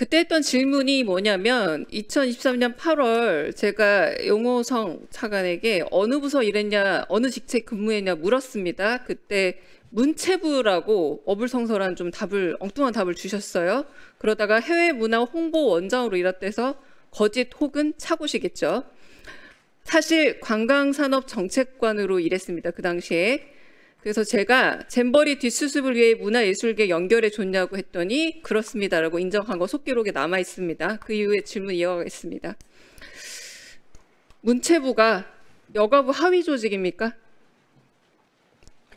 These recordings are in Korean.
그때 했던 질문이 뭐냐면 2023년 8월 제가 용호성 차관에게 어느 부서 일했냐, 어느 직책 근무했냐 물었습니다. 그때 문체부라고 어불성설한 좀 답을 엉뚱한 답을 주셨어요. 그러다가 해외 문화 홍보 원장으로 일했대서 거짓 혹은 착오시겠죠. 사실 관광산업 정책관으로 일했습니다. 그 당시에 그래서 제가 잼버리 뒷수습을 위해 문화예술계 연결해 줬냐고 했더니 그렇습니다라고 인정한 거 속기록에 남아 있습니다. 그 이후에 질문 이어가겠습니다. 문체부가 여가부 하위 조직입니까?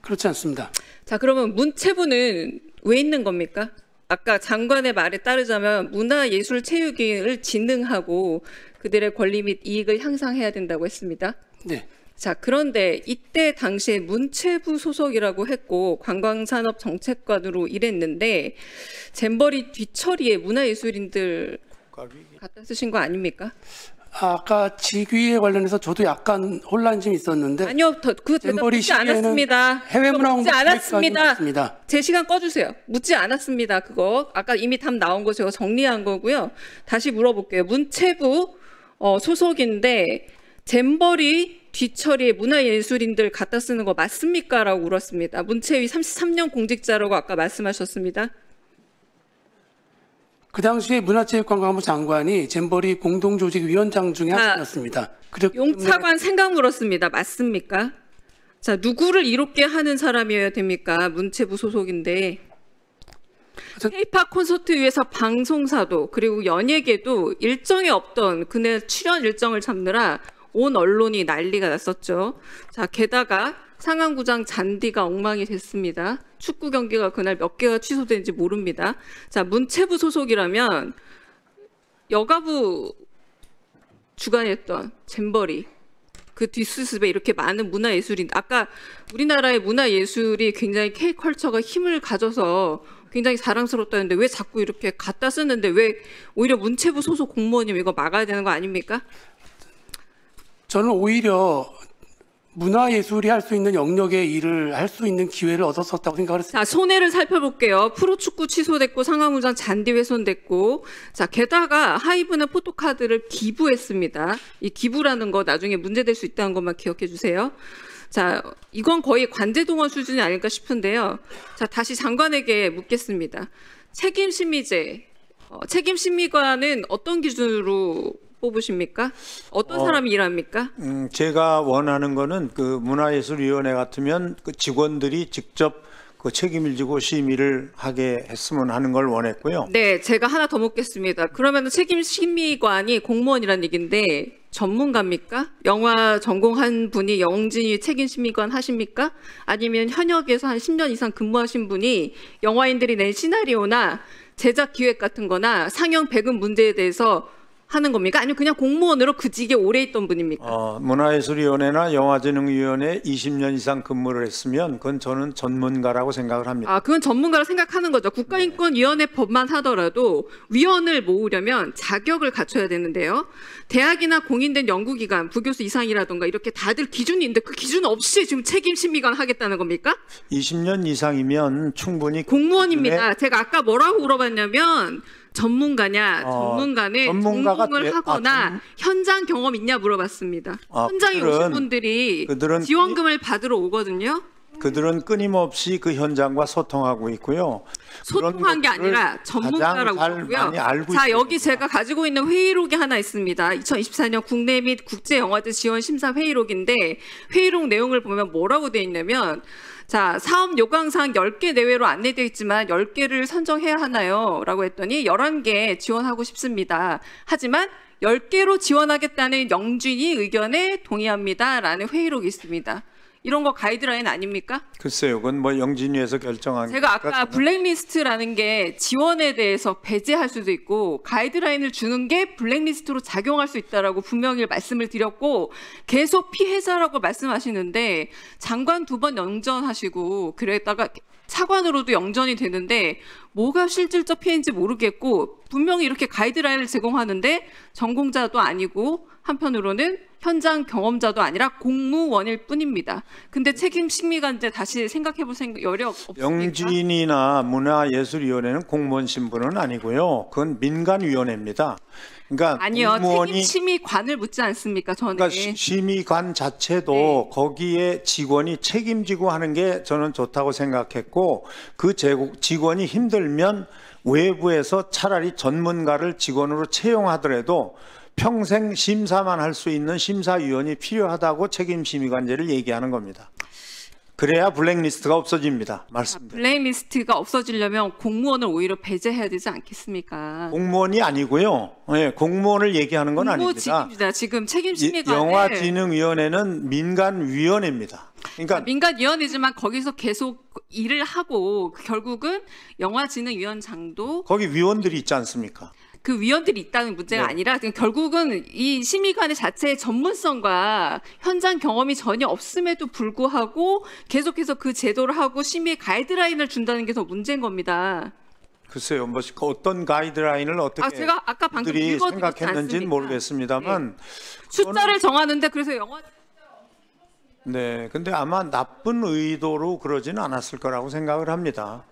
그렇지 않습니다. 자 그러면 문체부는 왜 있는 겁니까? 아까 장관의 말에 따르자면 문화예술체육인을 진흥하고 그들의 권리 및 이익을 향상해야 된다고 했습니다. 네. 자, 그런데 이때 당시에 문체부 소속이라고 했고 관광산업 정책관으로 일했는데 잼버리 뒤처리에 문화예술인들 갖다 쓰신 거 아닙니까? 아까 직위에 관련해서 저도 약간 혼란이 있었는데 아니요 그 대답 묻 않았습니다 해외문화 묻지 않았습니다 제 시간 꺼주세요 묻지 않았습니다 그거 아까 이미 답 나온 거 제가 정리한 거고요 다시 물어볼게요 문체부 어, 소속인데 잼버리 뒤처리 문화예술인들 갖다 쓰는 거 맞습니까? 라고 물었습니다문체위 33년 공직자라고 아까 말씀하셨습니다. 그 당시에 문화체육관광부 장관이 잼버리 공동조직위원장 중에 하나였습니다. 아, 용차관 생각 물었습니다. 맞습니까? 자 누구를 이롭게 하는 사람이어야 됩니까? 문체부 소속인데 케이팝 콘서트 위에서 방송사도 그리고 연예계도 일정이 없던 그네 출연 일정을 잡느라 온 언론이 난리가 났었죠. 자, 게다가 상암구장 잔디가 엉망이 됐습니다. 축구 경기가 그날 몇 개가 취소된지 모릅니다. 자, 문체부 소속이라면 여가부 주관했던 잼버리 그 뒷수습에 이렇게 많은 문화예술인 아까 우리나라의 문화예술이 굉장히 K컬처가 힘을 가져서 굉장히 자랑스럽다는데 왜 자꾸 이렇게 갖다 쓰는데 왜 오히려 문체부 소속 공무원님 이거 막아야 되는 거 아닙니까? 저는 오히려 문화예술이 할 수 있는 영역의 일을 할 수 있는 기회를 얻었었다고 생각을 했습니다. 자, 손해를 살펴볼게요. 프로축구 취소됐고 상암구장 잔디 훼손됐고 자 게다가 하이브는 포토카드를 기부했습니다. 이 기부라는 거 나중에 문제될 수 있다는 것만 기억해 주세요. 자 이건 거의 관제동원 수준이 아닐까 싶은데요. 자 다시 장관에게 묻겠습니다. 책임 심의제 어, 책임 심의관은 어떤 기준으로 뽑으십니까? 어떤 어, 사람이 일합니까? 음, 제가 원하는 거는 그 문화예술위원회 같으면 그 직원들이 직접 그 책임을 지고 심의를 하게 했으면 하는 걸 원했고요. 네, 제가 하나 더 묻겠습니다. 그러면 책임 심의관이 공무원이라는 얘기인데 전문가입니까? 영화 전공한 분이 영진이 책임 심의관 하십니까? 아니면 현역에서 한 10년 이상 근무하신 분이 영화인들이 낸 시나리오나 제작 기획 같은 거나 상영 배급 문제에 대해서 하는 겁니까? 아니면 그냥 공무원으로 그직에 오래 있던 분입니까? 어, 문화예술위원회나 영화진흥위원회 20년 이상 근무를 했으면 그건 저는 전문가라고 생각을 합니다. 아, 그건 전문가라 생각하는 거죠. 국가인권위원회 법만 하더라도 위원을 모으려면 자격을 갖춰야 되는데요. 대학이나 공인된 연구기관, 부교수 이상이라던가 이렇게 다들 기준이 있는데 그 기준 없이 지금 책임 심의관 하겠다는 겁니까? 20년 이상이면 충분히 공무원입니다. 네. 제가 아까 뭐라고 물어봤냐면 전문가냐, 어, 전문가는 전공을 되, 아, 하거나 아, 전... 현장 경험 있냐 물어봤습니다. 아, 현장에 그들은, 오신 분들이 그들은 지원금을 받으러 오거든요. 그들은 끊임없이 그 현장과 소통하고 있고요. 소통한 게 아니라 전문가라고 하고요. 자 여기 제가 가지고 있는 회의록이 하나 있습니다. 2024년 국내 및 국제 영화제 지원 심사 회의록인데 회의록 내용을 보면 뭐라고 돼 있냐면 자, 사업 요강상 10개 내외로 안내되어 있지만 10개를 선정해야 하나요? 라고 했더니 11개 지원하고 싶습니다. 하지만 10개로 지원하겠다는 영준이 의견에 동의합니다. 라는 회의록이 있습니다. 이런 거 가이드라인 아닙니까? 글쎄요, 그건 뭐 영진위에서 결정한. 제가 아까 저는. 블랙리스트라는 게 지원에 대해서 배제할 수도 있고 가이드라인을 주는 게 블랙리스트로 작용할 수 있다라고 분명히 말씀을 드렸고 계속 피해자라고 말씀하시는데 장관 두 번 영전하시고 그랬다가 차관으로도 영전이 되는데 뭐가 실질적 피해인지 모르겠고 분명히 이렇게 가이드라인을 제공하는데 전공자도 아니고 한편으로는 현장 경험자도 아니라 공무원일 뿐입니다. 근데 책임 심리가 이제 다시 생각해 볼 생각 여력 없습니까? 영진이나 문화예술위원회는 공무원 신분은 아니고요. 그건 민간위원회입니다. 그러니까 아니요 책임 심의관을 묻지 않습니까 저는 그러니까 심의관 자체도 네. 거기에 직원이 책임지고 하는 게 저는 좋다고 생각했고 그 직원이 힘들면 외부에서 차라리 전문가를 직원으로 채용하더라도 평생 심사만 할 수 있는 심사위원이 필요하다고 책임심의관제를 얘기하는 겁니다. 그래야 블랙리스트가 없어집니다. 말씀. 아, 블랙리스트가 없어지려면 공무원을 오히려 배제해야 되지 않겠습니까? 공무원이 아니고요. 예, 공무원을 얘기하는 건 아닙니다. 지금 책임심의관 예, 영화진흥위원회는 민간위원회입니다. 그러니까 아, 민간위원이지만 거기서 계속 일을 하고 결국은 영화진흥위원장도 거기 위원들이 있지 않습니까? 그 위원들이 있다는 문제가 네. 아니라 결국은 이 심의관의 자체의 전문성과 현장 경험이 전혀 없음에도 불구하고 계속해서 그 제도를 하고 심의 가이드라인을 준다는 게 더 문제인 겁니다. 글쎄요, 뭐 어떤 가이드라인을 어떻게 아, 제가 아까 방금 생각했는지는 모르겠습니다만 네. 숫자를 정하는데 그래서 영화 네, 근데 아마 나쁜 의도로 그러지는 않았을 거라고 생각을 합니다.